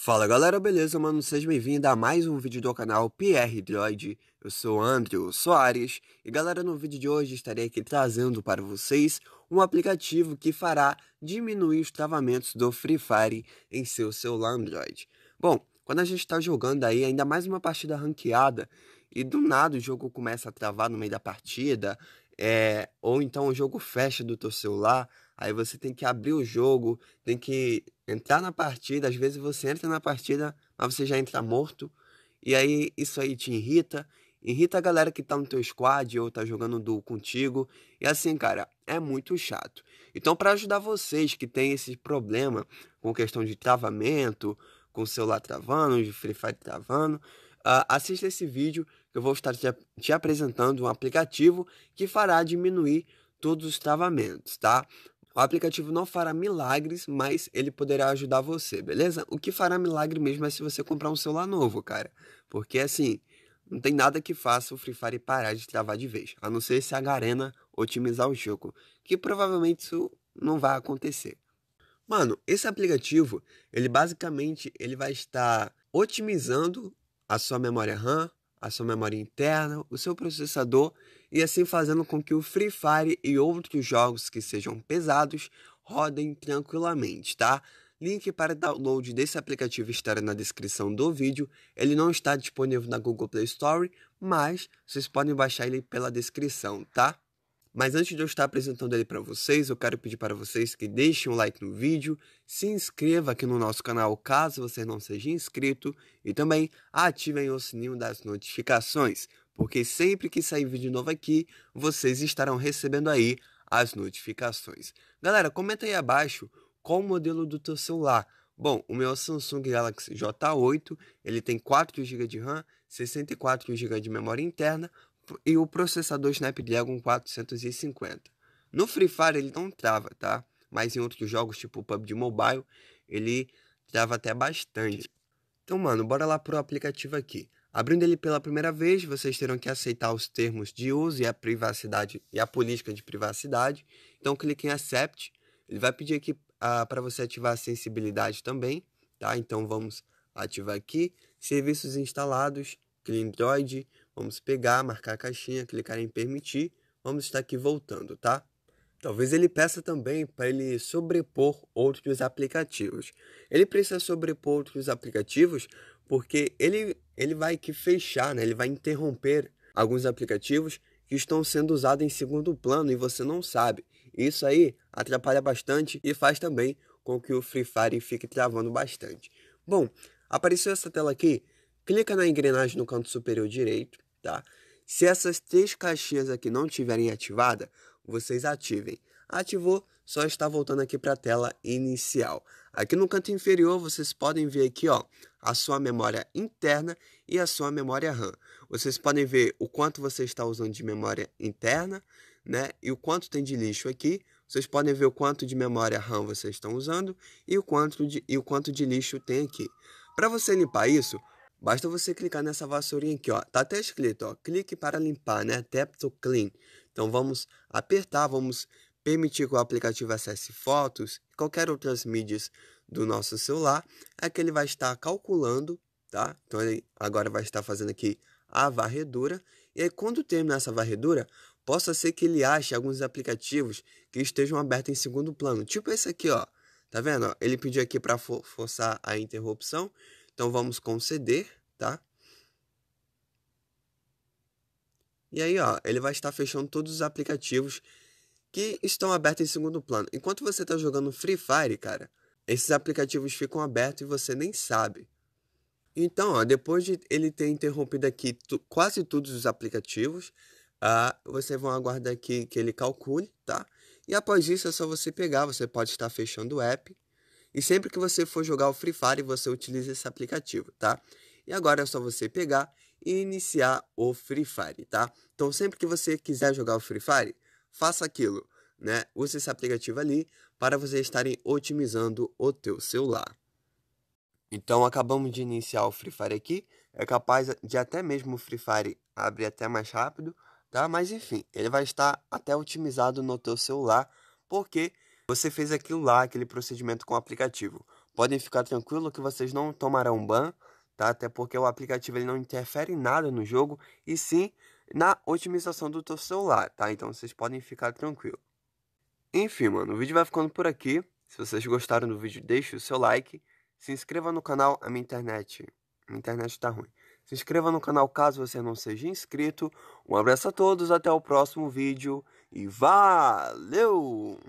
Fala galera, beleza mano? Seja bem-vindo a mais um vídeo do canal PR Droid. Eu sou Andrew Soares e galera, no vídeo de hoje estarei aqui trazendo para vocês um aplicativo que fará diminuir os travamentos do Free Fire em seu celular Android. Bom, quando a gente está jogando aí ainda mais uma partida ranqueada e do nada o jogo começa a travar no meio da partida, é, ou então o jogo fecha do teu celular, aí você tem que abrir o jogo, tem que entrar na partida, às vezes você entra na partida, mas você já entra morto, e aí isso aí te irrita, irrita a galera que tá no teu squad ou tá jogando duo contigo, e assim, cara, é muito chato. Então, para ajudar vocês que têm esse problema com questão de travamento, com o celular travando, de Free Fire travando, uh, assista esse vídeo eu vou estar te, apresentando um aplicativo que fará diminuir todos os travamentos, tá? O aplicativo não fará milagres, mas ele poderá ajudar você, beleza? O que fará milagre mesmo é se você comprar um celular novo, cara. Porque assim, não tem nada que faça o Free Fire parar de travar de vez, a não ser se a Garena otimizar o jogo, que provavelmente isso não vai acontecer. Mano, esse aplicativo, ele basicamente ele vai estar otimizando a sua memória RAM, a sua memória interna, o seu processador e assim fazendo com que o Free Fire e outros jogos que sejam pesados rodem tranquilamente, tá? Link para download desse aplicativo estará na descrição do vídeo. Ele não está disponível na Google Play Store, mas vocês podem baixar ele pela descrição, tá? Mas antes de eu estar apresentando ele para vocês, eu quero pedir para vocês que deixem um like no vídeo, se inscreva aqui no nosso canal caso você não seja inscrito e também ativem o sininho das notificações, porque sempre que sair vídeo novo aqui, vocês estarão recebendo aí as notificações. Galera, comenta aí abaixo qual o modelo do teu celular. Bom, o meu é Samsung Galaxy J8, ele tem 4 GB de RAM, 64 GB de memória interna, e o processador Snapdragon 450. No Free Fire ele não trava, tá? Mas em outros jogos, tipo PUBG Mobile, ele trava até bastante. Então, mano, bora lá pro aplicativo aqui. Abrindo ele pela primeira vez, vocês terão que aceitar os termos de uso e a privacidade e a política de privacidade. Então, clique em Accept. Ele vai pedir aqui ah, para você ativar a sensibilidade também, tá? Então, vamos ativar aqui. Serviços instalados, Clique Android, vamos pegar, marcar a caixinha, clicar em permitir, vamos estar aqui voltando, tá? Talvez ele peça também para ele sobrepor outros aplicativos. Ele precisa sobrepor outros aplicativos porque ele, ele vai que fechar, né? ele vai interromper alguns aplicativos que estão sendo usados em segundo plano e você não sabe. Isso aí atrapalha bastante e faz também com que o Free Fire fique travando bastante. Bom, apareceu essa tela aqui, clica na engrenagem no canto superior direito, tá? Se essas três caixinhas aqui não tiverem ativada, vocês ativem. Ativou, só está voltando aqui para a tela inicial. Aqui no canto inferior, vocês podem ver aqui, ó, a sua memória interna e a sua memória RAM. Vocês podem ver o quanto você está usando de memória interna, né? E o quanto tem de lixo aqui. Vocês podem ver o quanto de memória RAM vocês estão usando e o quanto de, e o quanto de lixo tem aqui. Para você limpar isso, Basta você clicar nessa vassourinha aqui, ó. Tá até escrito, ó, clique para limpar, né? Tap to clean. Então vamos apertar, vamos permitir que o aplicativo acesse fotos, qualquer outras mídias do nosso celular. É que ele vai estar calculando, tá? Então ele agora vai estar fazendo aqui a varredura. E aí, quando terminar essa varredura, possa ser que ele ache alguns aplicativos que estejam abertos em segundo plano. Tipo esse aqui, ó. Tá vendo? Ele pediu aqui para forçar a interrupção. Então vamos conceder, tá? E aí, ó, ele vai estar fechando todos os aplicativos que estão abertos em segundo plano. Enquanto você está jogando Free Fire, cara, esses aplicativos ficam abertos e você nem sabe. Então, ó, depois de ele ter interrompido aqui tu, quase todos os aplicativos, ah, vocês vão aguardar aqui que ele calcule, tá? E após isso é só você pegar, você pode estar fechando o app e sempre que você for jogar o Free Fire, você utiliza esse aplicativo, tá? E agora é só você pegar e iniciar o Free Fire, tá? Então sempre que você quiser jogar o Free Fire, faça aquilo, né? Use esse aplicativo ali para vocês estarem otimizando o teu celular. Então acabamos de iniciar o Free Fire aqui. É capaz de até mesmo o Free Fire abrir até mais rápido, tá? Mas enfim, ele vai estar até otimizado no teu celular, porque você fez aquilo lá, aquele procedimento com o aplicativo. Podem ficar tranquilo que vocês não tomarão ban, tá? Até porque o aplicativo ele não interfere em nada no jogo e sim na otimização do seu celular, tá? Então vocês podem ficar tranquilo. Enfim, mano, o vídeo vai ficando por aqui. Se vocês gostaram do vídeo, deixe o seu like. Se inscreva no canal, a minha internet. Minha internet tá ruim. Se inscreva no canal caso você não seja inscrito. Um abraço a todos, até o próximo vídeo e valeu!